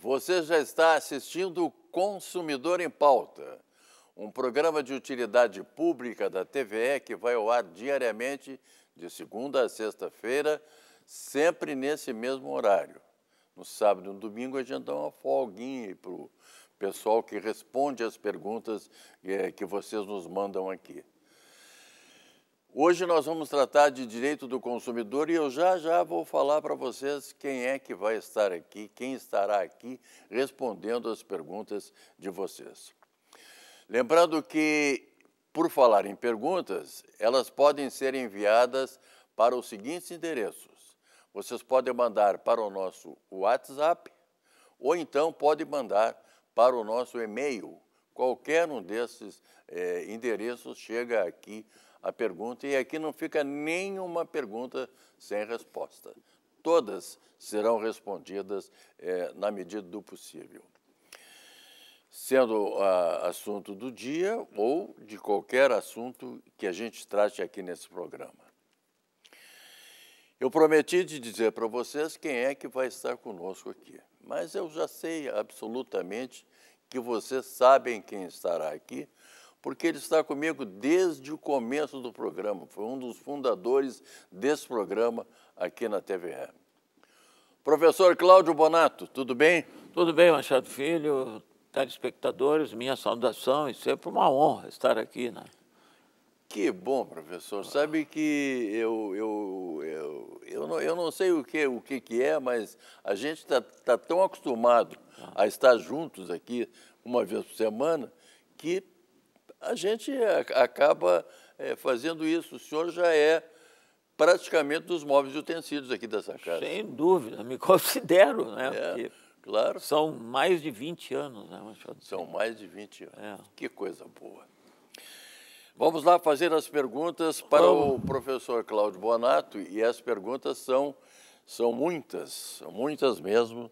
Você já está assistindo Consumidor em Pauta, um programa de utilidade pública da TVE que vai ao ar diariamente de segunda a sexta-feira, sempre nesse mesmo horário. No sábado e no domingo a gente dá uma folguinha para o pessoal que responde as perguntas eh, que vocês nos mandam aqui. Hoje nós vamos tratar de direito do consumidor e eu já já vou falar para vocês quem é que vai estar aqui, quem estará aqui respondendo as perguntas de vocês. Lembrando que, por falar em perguntas, elas podem ser enviadas para os seguintes endereços. Vocês podem mandar para o nosso WhatsApp ou então podem mandar para o nosso e-mail. Qualquer um desses é, endereços chega aqui a pergunta e aqui não fica nenhuma pergunta sem resposta. Todas serão respondidas é, na medida do possível. Sendo ah, assunto do dia ou de qualquer assunto que a gente trate aqui nesse programa. Eu prometi de dizer para vocês quem é que vai estar conosco aqui, mas eu já sei absolutamente que vocês sabem quem estará aqui, porque ele está comigo desde o começo do programa, foi um dos fundadores desse programa aqui na TVR. Professor Cláudio Bonato, tudo bem? Tudo bem, Machado Filho, telespectadores, minha saudação e sempre uma honra estar aqui, né? Que bom, professor. Sabe que eu, eu, eu, eu, não, eu não sei o que, o que, que é, mas a gente está tá tão acostumado ah. a estar juntos aqui uma vez por semana que a gente acaba é, fazendo isso. O senhor já é praticamente dos móveis e utensílios aqui dessa casa. Sem dúvida, me considero, né? É, claro. São mais de 20 anos, né, Machado? São mais de 20 anos. É. Que coisa boa. Vamos lá fazer as perguntas para Vamos. o professor Cláudio Bonato e as perguntas são, são muitas, são muitas mesmo.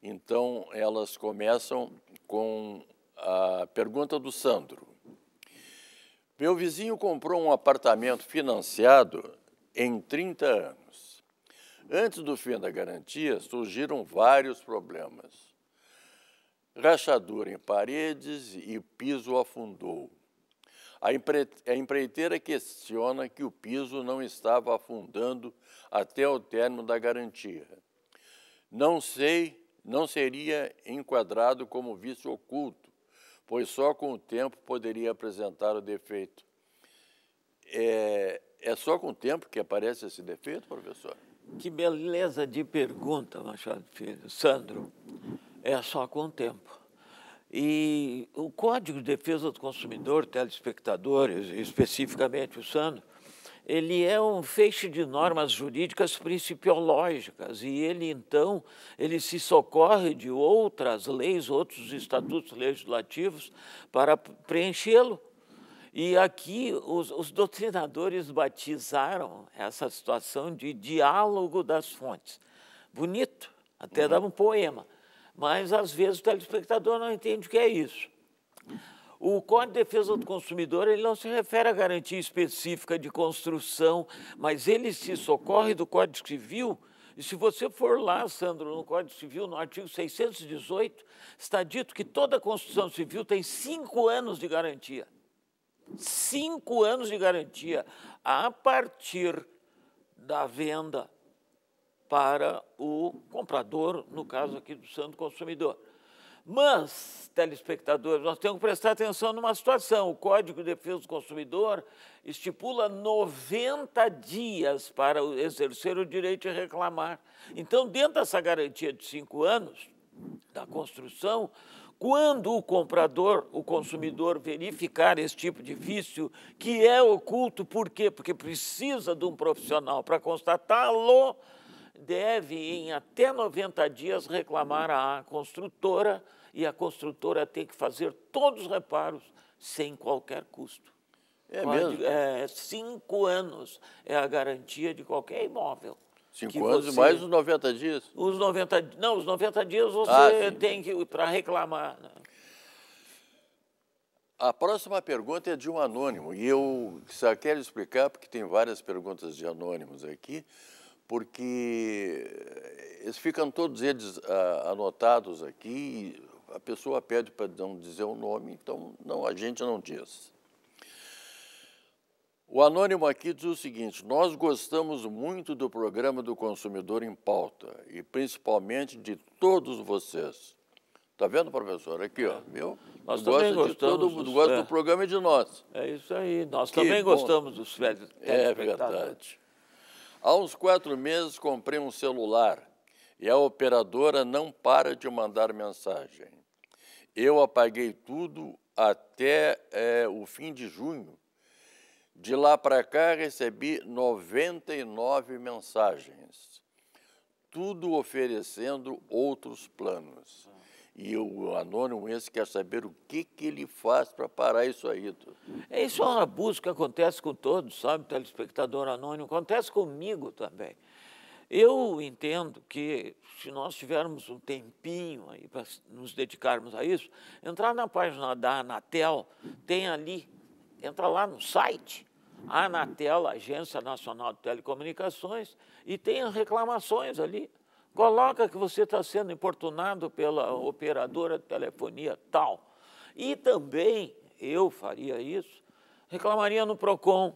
Então, elas começam com a pergunta do Sandro. Meu vizinho comprou um apartamento financiado em 30 anos. Antes do fim da garantia, surgiram vários problemas. Rachadura em paredes e o piso afundou. A, empre... a empreiteira questiona que o piso não estava afundando até o término da garantia. Não sei, não seria enquadrado como vício oculto pois só com o tempo poderia apresentar o defeito. É, é só com o tempo que aparece esse defeito, professor? Que beleza de pergunta, Machado Filho. Sandro, é só com o tempo. E o Código de Defesa do Consumidor, telespectadores, especificamente o Sandro, ele é um feixe de normas jurídicas principiológicas e ele então ele se socorre de outras leis, outros estatutos legislativos para preenchê-lo. E aqui os, os, doutrinadores batizaram essa situação de diálogo das fontes. Bonito, até uhum. dá um poema, mas às vezes o telespectador não entende o que é isso. O Código de Defesa do Consumidor ele não se refere à garantia específica de construção, mas ele se socorre do Código Civil. E se você for lá, Sandro, no Código Civil, no artigo 618, está dito que toda construção civil tem cinco anos de garantia. Cinco anos de garantia a partir da venda para o comprador, no caso aqui do santo consumidor. Mas, telespectadores, nós temos que prestar atenção numa situação. O Código de Defesa do Consumidor estipula 90 dias para exercer o direito de reclamar. Então, dentro dessa garantia de cinco anos da construção, quando o comprador, o consumidor, verificar esse tipo de vício, que é oculto, por quê? Porque precisa de um profissional para constatá-lo deve, em até 90 dias, reclamar à construtora e a construtora tem que fazer todos os reparos sem qualquer custo. É Pode, mesmo? É, cinco anos é a garantia de qualquer imóvel. Cinco anos você, mais os 90 dias? Os 90, não, os 90 dias ah, você ah, tem que para reclamar. Né? A próxima pergunta é de um anônimo e eu só quero explicar porque tem várias perguntas de anônimos aqui porque eles ficam todos eles ah, anotados aqui, a pessoa pede para não dizer o nome, então não, a gente não diz. O anônimo aqui diz o seguinte: nós gostamos muito do programa do consumidor em pauta e principalmente de todos vocês. Tá vendo, professor? Aqui, ó, viu? Nós tu também gostamos. De todo mundo gosta é. do programa e de nós. É isso aí. Nós que também bom. gostamos dos velhos. É verdade. Há uns quatro meses comprei um celular e a operadora não para de mandar mensagem. Eu apaguei tudo até é, o fim de junho. De lá para cá recebi 99 mensagens, tudo oferecendo outros planos. E o anônimo esse quer saber o que, que ele faz para parar isso aí. É isso é um abuso que acontece com todos, sabe, telespectador anônimo, acontece comigo também. Eu entendo que se nós tivermos um tempinho aí para nos dedicarmos a isso, entrar na página da Anatel, tem ali, entra lá no site, a Anatel, Agência Nacional de Telecomunicações, e tem reclamações ali. Coloca que você está sendo importunado pela operadora de telefonia tal. E também, eu faria isso, reclamaria no PROCON.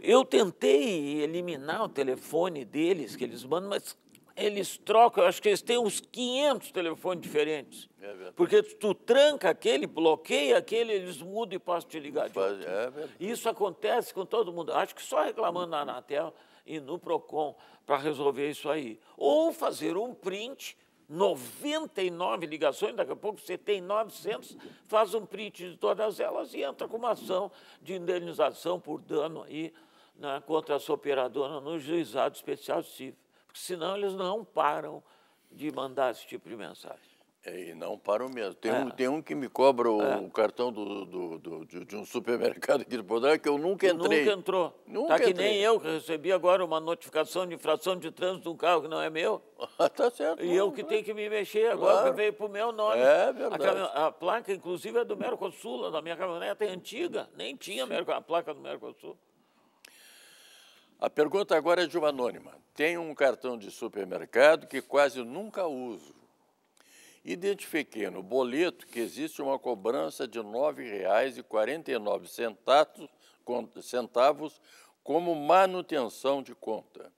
Eu tentei eliminar o telefone deles, que eles mandam, mas eles trocam, eu acho que eles têm uns 500 telefones diferentes. É porque tu tranca aquele, bloqueia aquele, eles mudam e passam a te ligar de novo. é Isso acontece com todo mundo. Acho que só reclamando na Anatel e no PROCON para resolver isso aí. Ou fazer um print, 99 ligações, daqui a pouco você tem 900, faz um print de todas elas e entra com uma ação de indenização por dano aí, né, contra sua operadora no juizado especial civil. Porque senão eles não param de mandar esse tipo de mensagem. É, e não para o mesmo. Tem, é. um, tem um que me cobra o, é. o cartão do, do, do, de, um supermercado aqui de poderá que eu nunca entrei. Nunca entrou. Nunca tá que entrei. nem eu que recebi agora uma notificação de infração de trânsito de um carro que não é meu. tá certo. E não, eu que é. tenho que me mexer agora claro. que veio para o meu nome. É verdade. A, a, placa, inclusive, é do Mercosul, da minha caminhonete é antiga. Nem tinha a placa do Mercosul. A pergunta agora é de uma anônima. Tenho um cartão de supermercado que quase nunca uso Identifiquei no boleto que existe uma cobrança de R$ 9,49 como manutenção de conta.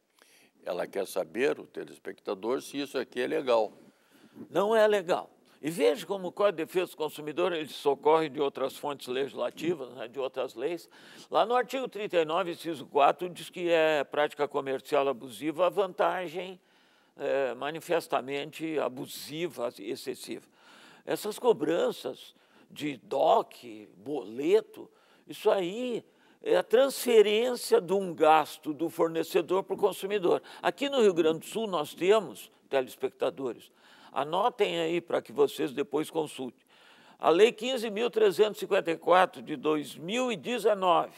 Ela quer saber, o telespectador, se isso aqui é legal. Não é legal. E veja como o Código de Defesa do Consumidor ele socorre de outras fontes legislativas, né, de outras leis. Lá no artigo 39, inciso 4, diz que é prática comercial abusiva a vantagem é, manifestamente abusiva excessiva. Essas cobranças de DOC, boleto, isso aí é a transferência de um gasto do fornecedor para o consumidor. Aqui no Rio Grande do Sul nós temos, telespectadores, anotem aí para que vocês depois consultem. A Lei 15.354 de 2019,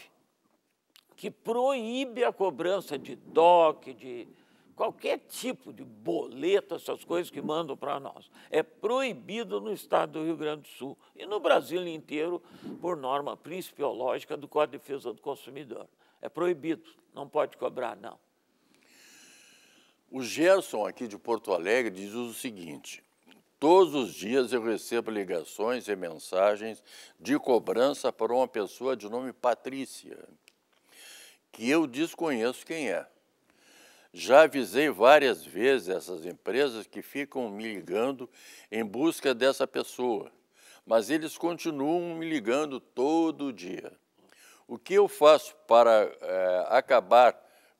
que proíbe a cobrança de DOC, de qualquer tipo de boleto, essas coisas que mandam para nós. É proibido no estado do Rio Grande do Sul e no Brasil inteiro, por norma principiológica do Código de Defesa do Consumidor. É proibido, não pode cobrar, não. O Gerson, aqui de Porto Alegre, diz o seguinte: Todos os dias eu recebo ligações e mensagens de cobrança para uma pessoa de nome Patrícia, que eu desconheço quem é. Já avisei várias vezes essas empresas que ficam me ligando em busca dessa pessoa, mas eles continuam me ligando todo dia. O que eu faço para é, acabar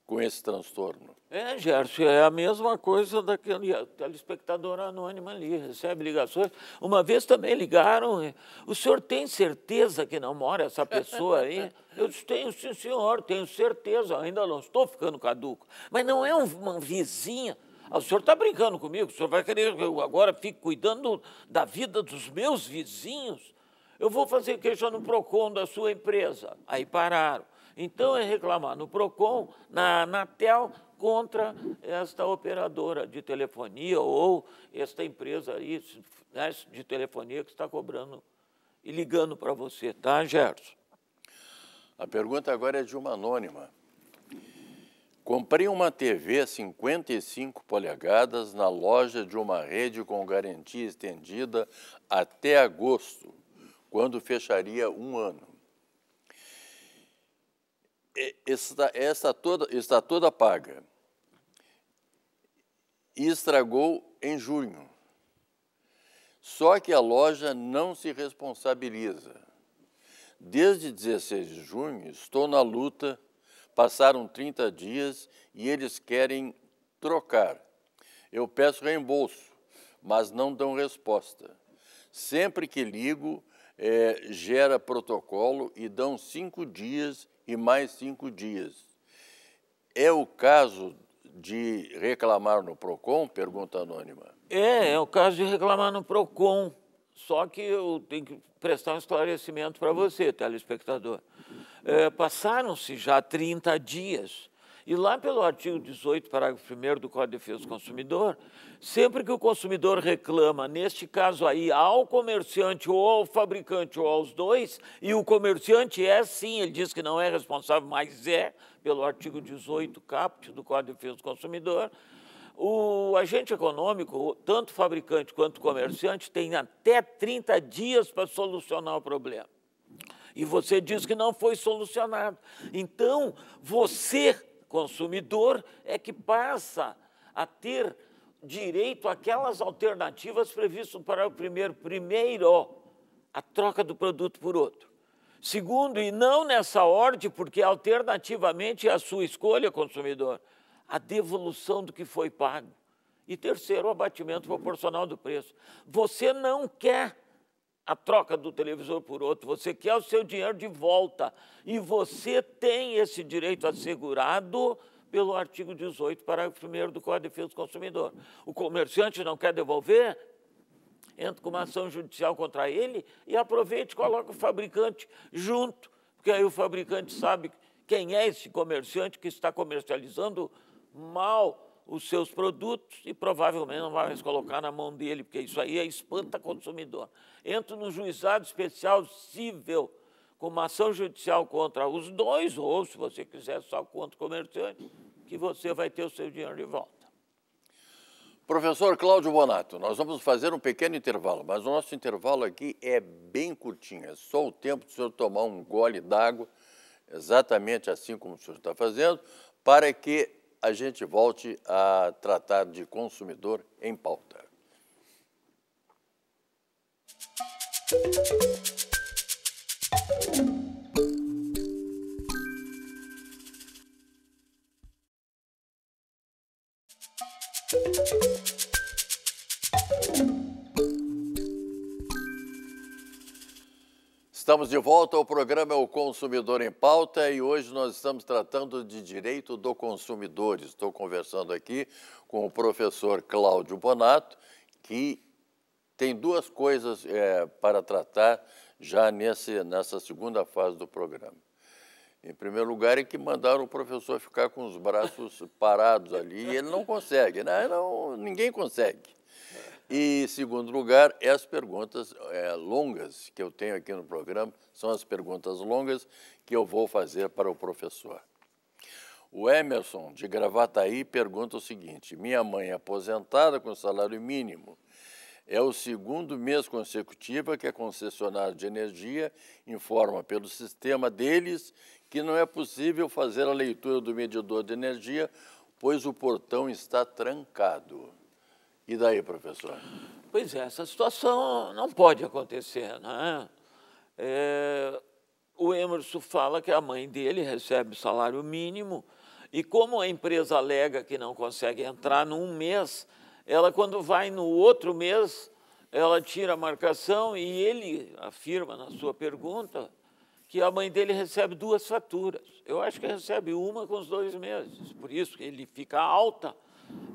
com esse transtorno. É, Gerson, é a mesma coisa daquele telespectador anônimo ali, recebe ligações. Uma vez também ligaram, o senhor tem certeza que não mora essa pessoa aí? Eu disse, tenho sim, senhor, tenho certeza, ainda não estou ficando caduco. Mas não é uma vizinha. Ah, o senhor está brincando comigo, o senhor vai querer que eu agora fique cuidando da vida dos meus vizinhos? Eu vou fazer queixa no PROCON da sua empresa. Aí pararam. Então, é reclamar no PROCON, na Anatel, contra esta operadora de telefonia ou esta empresa aí né, de telefonia que está cobrando e ligando para você, tá, Gerson? A pergunta agora é de uma anônima. Comprei uma TV 55 polegadas na loja de uma rede com garantia estendida até agosto, quando fecharia um ano. É, está, está, toda, está toda paga e estragou em junho. Só que a loja não se responsabiliza. Desde 16 de junho, estou na luta, passaram 30 dias e eles querem trocar. Eu peço reembolso, mas não dão resposta. Sempre que ligo, é, gera protocolo e dão cinco dias e mais cinco dias. É o caso de reclamar no PROCON? Pergunta anônima. É, é o caso de reclamar no PROCON. Só que eu tenho que prestar um esclarecimento para você, telespectador. É, Passaram-se já 30 dias e lá pelo artigo 18, parágrafo 1 do Código de Defesa do Consumidor, sempre que o consumidor reclama, neste caso aí, ao comerciante ou ao fabricante ou aos dois, e o comerciante é sim, ele diz que não é responsável, mas é, pelo artigo 18, caput do Código de Defesa do Consumidor, o agente econômico, tanto fabricante quanto comerciante, tem até 30 dias para solucionar o problema. E você diz que não foi solucionado. Então, você consumidor é que passa a ter direito àquelas alternativas previstas para o primeiro. Primeiro, a troca do produto por outro. Segundo, e não nessa ordem, porque alternativamente é a sua escolha, consumidor, a devolução do que foi pago. E terceiro, o abatimento proporcional do preço. Você não quer a troca do televisor por outro, você quer o seu dinheiro de volta. E você tem esse direito assegurado pelo artigo 18, parágrafo 1 do Código de Defesa do Consumidor. O comerciante não quer devolver, entra com uma ação judicial contra ele e aproveite e coloca o fabricante junto, porque aí o fabricante sabe quem é esse comerciante que está comercializando mal os seus produtos e provavelmente não vai mais colocar na mão dele, porque isso aí é espanta consumidor. Entro no juizado especial civil com uma ação judicial contra os dois, ou se você quiser só contra o comerciante, que você vai ter o seu dinheiro de volta. Professor Cláudio Bonato, nós vamos fazer um pequeno intervalo, mas o nosso intervalo aqui é bem curtinho, é só o tempo do senhor tomar um gole d'água, exatamente assim como o senhor está fazendo, para que a gente volte a tratar de consumidor em pauta. Estamos de volta ao programa é O Consumidor em Pauta e hoje nós estamos tratando de direito do consumidor. Estou conversando aqui com o professor Cláudio Bonato, que tem duas coisas é, para tratar já nesse, nessa segunda fase do programa. Em primeiro lugar, é que mandaram o professor ficar com os braços parados ali e ele não consegue, né? não, ninguém consegue. E, segundo lugar, é as perguntas é, longas que eu tenho aqui no programa, são as perguntas longas que eu vou fazer para o professor. O Emerson, de Gravataí, pergunta o seguinte: Minha mãe é aposentada com salário mínimo. É o segundo mês consecutivo que a concessionária de energia informa pelo sistema deles que não é possível fazer a leitura do medidor de energia, pois o portão está trancado. E daí, professor? Pois é, essa situação não pode acontecer. Né? É, o Emerson fala que a mãe dele recebe salário mínimo e como a empresa alega que não consegue entrar num mês, ela quando vai no outro mês, ela tira a marcação e ele afirma na sua pergunta que a mãe dele recebe duas faturas. Eu acho que recebe uma com os dois meses, por isso que ele fica alta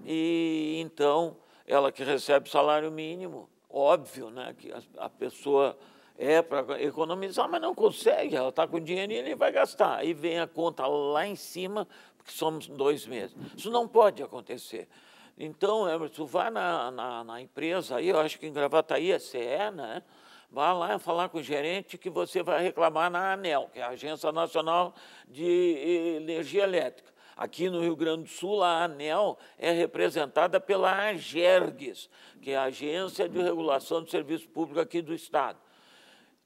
e então ela que recebe salário mínimo, óbvio, né, que a, pessoa é para economizar, mas não consegue, ela está com dinheirinho e vai gastar. Aí vem a conta lá em cima, porque somos dois meses. Isso não pode acontecer. Então, Emerson, vá na, na, na empresa aí, eu acho que em Gravataí é CE, né? Vá lá falar com o gerente que você vai reclamar na ANEL, que é a Agência Nacional de Energia Elétrica Aqui no Rio Grande do Sul, a ANEL é representada pela AGERGS, que é a Agência de Regulação do Serviço Público aqui do Estado.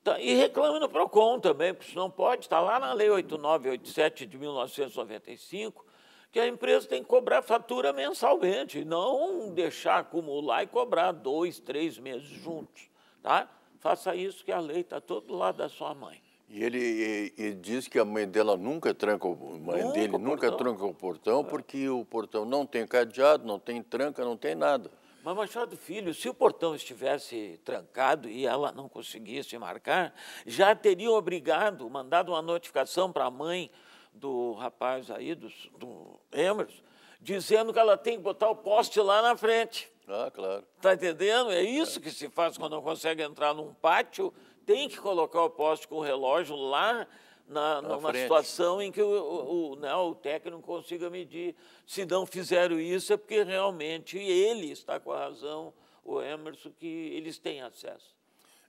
Tá, e reclama no PROCON também, porque isso não pode, está lá na Lei 8987 de 1995, que a empresa tem que cobrar fatura mensalmente, não deixar acumular e cobrar dois, três meses juntos. Tá? Faça isso que a lei está todo lado da sua mãe. E ele e, e diz que a mãe dela nunca tranca o mãe nunca dele o nunca tranca o portão é. porque o portão não tem cadeado, não tem tranca, não tem nada. Mas Machado Filho, se o portão estivesse trancado e ela não conseguisse marcar, já teriam obrigado, mandado uma notificação para a mãe do rapaz aí, do, do Emerson, dizendo que ela tem que botar o poste lá na frente. Ah, claro. Está entendendo? É isso que se faz quando não consegue entrar num pátio tem que colocar o poste com o relógio lá na, numa frente. situação em que o, o, o né, técnico consiga medir. Se não fizeram isso, é porque realmente ele está com a razão, o Emerson, que eles têm acesso.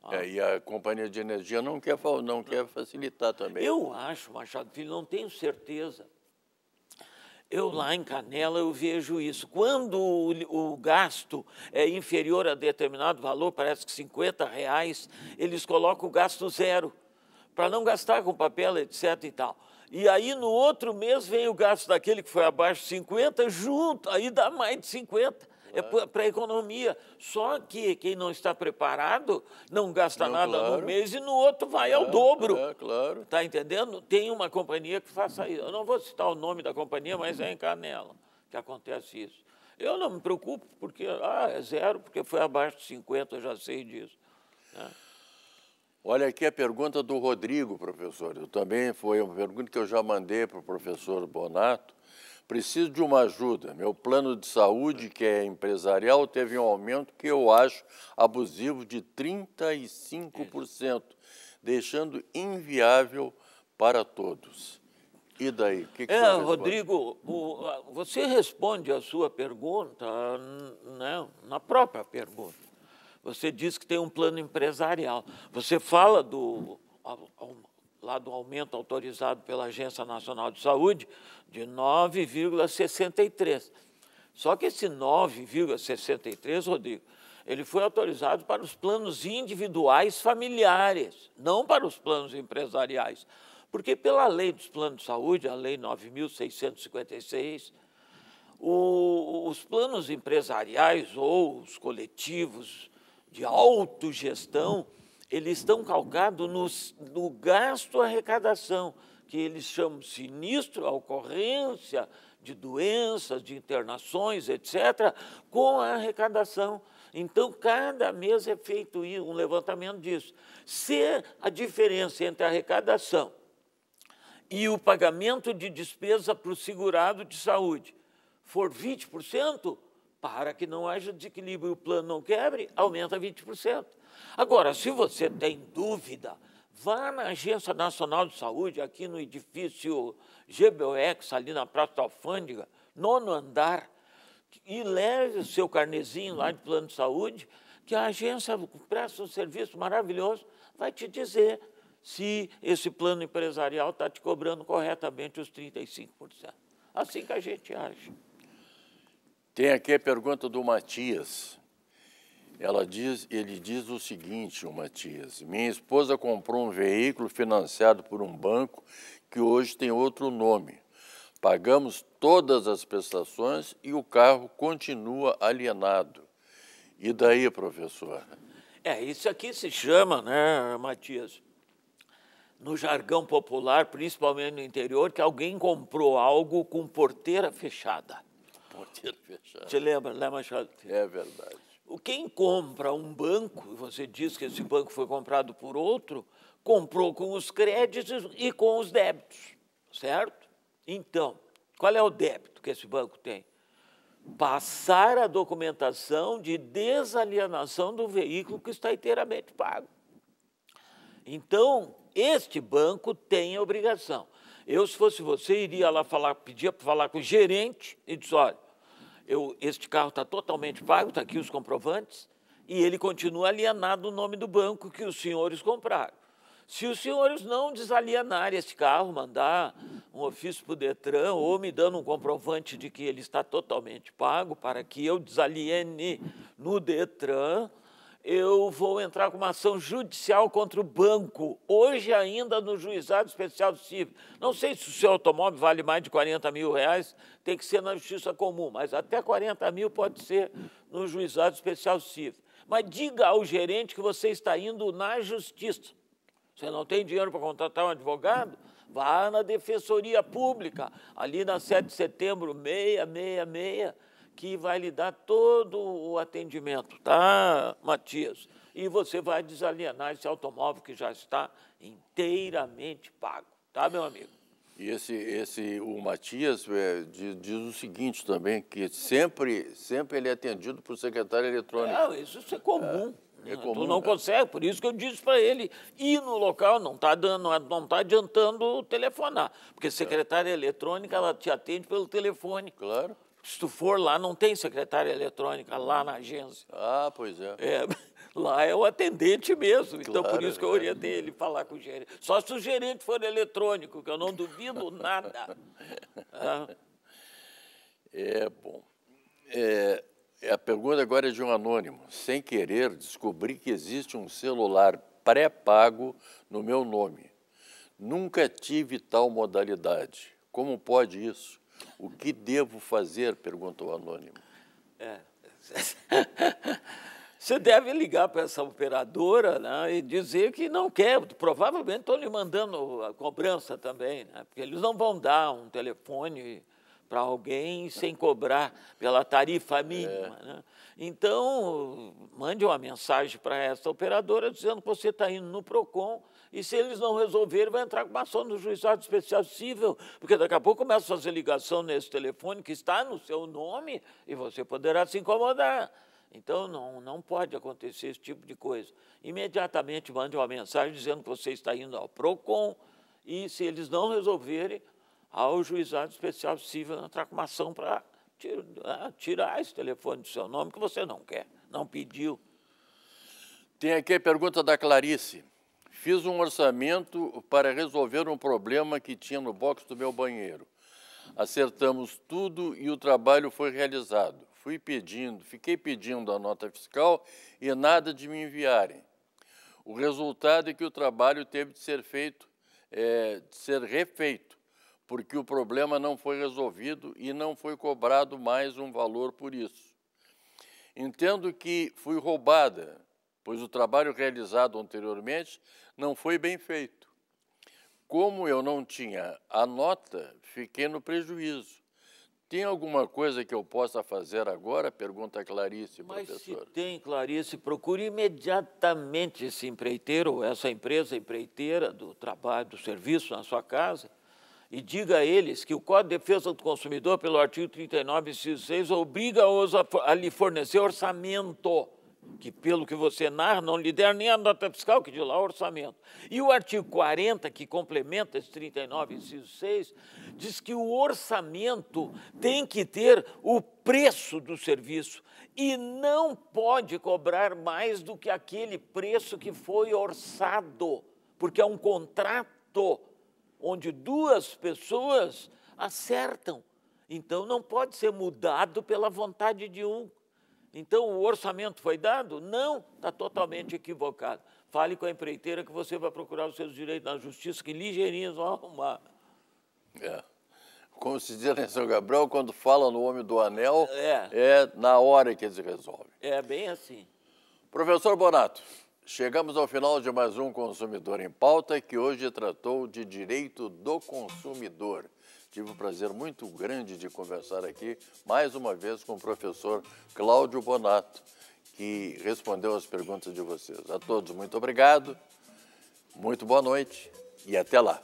Ah. É, e a companhia de energia não quer, não quer facilitar também. Eu acho, Machado Filho, não tenho certeza, eu lá em Canela eu vejo isso. Quando o, o, gasto é inferior a determinado valor, parece que 50 reais, eles colocam o gasto zero, para não gastar com papel, etc. e tal. E aí no outro mês vem o gasto daquele que foi abaixo de 50, junto, aí dá mais de 50 é para a economia. Só que quem não está preparado não gasta não, nada claro. no mês e no outro vai ao é, dobro. É, claro. Está entendendo? Tem uma companhia que faça isso. Eu não vou citar o nome da companhia, mas é em Canela que acontece isso. Eu não me preocupo porque ah, é zero, porque foi abaixo de 50, eu já sei disso. Né? Olha aqui a pergunta do Rodrigo, professor. Eu também foi uma pergunta que eu já mandei para o professor Bonato preciso de uma ajuda. Meu plano de saúde, que é empresarial, teve um aumento que eu acho abusivo de 35%, deixando inviável para todos. E daí? Que que é, Rodrigo, o, você responde a sua pergunta né, na própria pergunta. Você diz que tem um plano empresarial. Você fala do lá do aumento autorizado pela Agência Nacional de Saúde, de 9,63. Só que esse 9,63, Rodrigo, ele foi autorizado para os planos individuais familiares, não para os planos empresariais. Porque pela lei dos planos de saúde, a lei 9656, o, os planos empresariais ou os coletivos de autogestão eles estão calcados no, no gasto-arrecadação, que eles chamam sinistro, a ocorrência de doenças, de internações, etc., com a arrecadação. Então, cada mês é feito um levantamento disso. Se a diferença entre a arrecadação e o pagamento de despesa para o segurado de saúde for 20%, para que não haja desequilíbrio e o plano não quebre, aumenta 20%. Agora, se você tem dúvida, vá na Agência Nacional de Saúde, aqui no edifício GBOX, ali na Praça da Alfândega, nono andar, e leve o seu carnezinho lá de plano de saúde, que a agência presta um serviço maravilhoso, vai te dizer se esse plano empresarial está te cobrando corretamente os 35%. Assim que a gente age. Tem aqui a pergunta do Matias. Ela diz, ele diz o seguinte, o Matias: minha esposa comprou um veículo financiado por um banco que hoje tem outro nome. Pagamos todas as prestações e o carro continua alienado. E daí, professor? É, isso aqui se chama, né, Matias? No jargão popular, principalmente no interior, que alguém comprou algo com porteira fechada. Porteira fechada. Te lembra, né, Machado? É verdade. Quem compra um banco, e você diz que esse banco foi comprado por outro, comprou com os créditos e com os débitos, certo? Então, qual é o débito que esse banco tem? Passar a documentação de desalienação do veículo que está inteiramente pago. Então, este banco tem a obrigação. Eu, se fosse você, iria lá falar, pedir para falar com o gerente e disse: olha, eu, este carro está totalmente pago, está aqui os comprovantes, e ele continua alienado o no nome do banco que os senhores compraram. Se os senhores não desalienarem esse carro, mandar um ofício para o Detran ou me dando um comprovante de que ele está totalmente pago para que eu desaliene no Detran, eu vou entrar com uma ação judicial contra o banco, hoje ainda no juizado especial do CIV. Não sei se o seu automóvel vale mais de 40 mil reais, tem que ser na justiça comum, mas até 40 mil pode ser no juizado especial do CIV. Mas diga ao gerente que você está indo na justiça. Você não tem dinheiro para contratar um advogado? Vá na Defensoria Pública, ali na 7 de setembro, 666 que vai lhe dar todo o atendimento, tá, Matias? E você vai desalienar esse automóvel que já está inteiramente pago, tá, meu amigo? E esse, esse o Matias é, diz, diz, o seguinte também, que sempre, sempre ele é atendido por secretário eletrônico. É, isso, é comum. É, é comum. Tu não é. consegue, por isso que eu disse para ele, ir no local não está dando, não tá adiantando telefonar, porque secretária eletrônica ela te atende pelo telefone. Claro. Se tu for lá, não tem secretária eletrônica lá na agência. Ah, pois é. é lá é o atendente mesmo. Claro, então, por isso que eu é. orientei ele falar com o gerente. Só se o gerente for eletrônico, que eu não duvido nada. ah. É bom. É, a pergunta agora é de um anônimo. Sem querer, descobri que existe um celular pré-pago no meu nome. Nunca tive tal modalidade. Como pode isso? O que devo fazer? perguntou o anônimo. É. Você deve ligar para essa operadora né, e dizer que não quer. Provavelmente estão lhe mandando a cobrança também, né, porque eles não vão dar um telefone para alguém sem cobrar pela tarifa mínima. É. Né? Então, mande uma mensagem para essa operadora dizendo que você está indo no PROCON e se eles não resolverem, vai entrar com uma ação no juizado especial civil, porque daqui a pouco começa a fazer ligação nesse telefone que está no seu nome e você poderá se incomodar. Então, não, não pode acontecer esse tipo de coisa. Imediatamente mande uma mensagem dizendo que você está indo ao PROCON e, se eles não resolverem, ao juizado especial civil entrar com uma ação para ah, tirar esse telefone do seu nome que você não quer, não pediu. Tem aqui a pergunta da Clarice. Fiz um orçamento para resolver um problema que tinha no box do meu banheiro. Acertamos tudo e o trabalho foi realizado. Fui pedindo, fiquei pedindo a nota fiscal e nada de me enviarem. O resultado é que o trabalho teve de ser feito, é, de ser refeito, porque o problema não foi resolvido e não foi cobrado mais um valor por isso. Entendo que fui roubada, pois o trabalho realizado anteriormente não foi bem feito. Como eu não tinha a nota, fiquei no prejuízo. Tem alguma coisa que eu possa fazer agora? Pergunta Clarice, Mas se tem, Clarice, procure imediatamente esse empreiteiro, ou essa empresa empreiteira do trabalho, do serviço na sua casa, e diga a eles que o Código de Defesa do Consumidor, pelo artigo 39, 6, obriga-os a, a lhe fornecer orçamento que pelo que você narra não lhe der nem a nota fiscal que de lá o orçamento. E o artigo 40, que complementa esse 39, inciso 6, diz que o orçamento tem que ter o preço do serviço e não pode cobrar mais do que aquele preço que foi orçado, porque é um contrato onde duas pessoas acertam. Então não pode ser mudado pela vontade de um. Então o orçamento foi dado? Não, está totalmente equivocado. Fale com a empreiteira que você vai procurar os seus direitos na justiça, que ligeirinhos vão arrumar. É. Como se diz em né, São Gabriel, quando fala no homem do anel, é. é na hora que eles resolvem. É bem assim. Professor Bonato, chegamos ao final de mais um Consumidor em Pauta, que hoje tratou de direito do consumidor. Tive um prazer muito grande de conversar aqui, mais uma vez, com o professor Cláudio Bonato, que respondeu as perguntas de vocês. A todos, muito obrigado, muito boa noite e até lá.